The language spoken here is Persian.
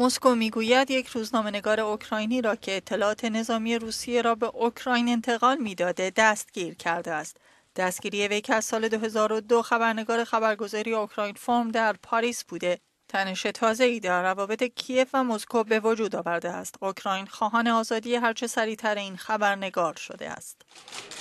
مسکو میگوید یک روزنامهنگار اوکراینی را که اطلاعات نظامی روسیه را به اوکراین انتقال میداده دستگیر کرده است دستگیری وی که از سال 2002 خبرنگار خبرگزاری اوکراین فرم در پاریس بوده تنش تازه ای در روابط کیف و مسکو به وجود آورده است اوکراین خواهان آزادی هرچه سریعتر این خبرنگار شده است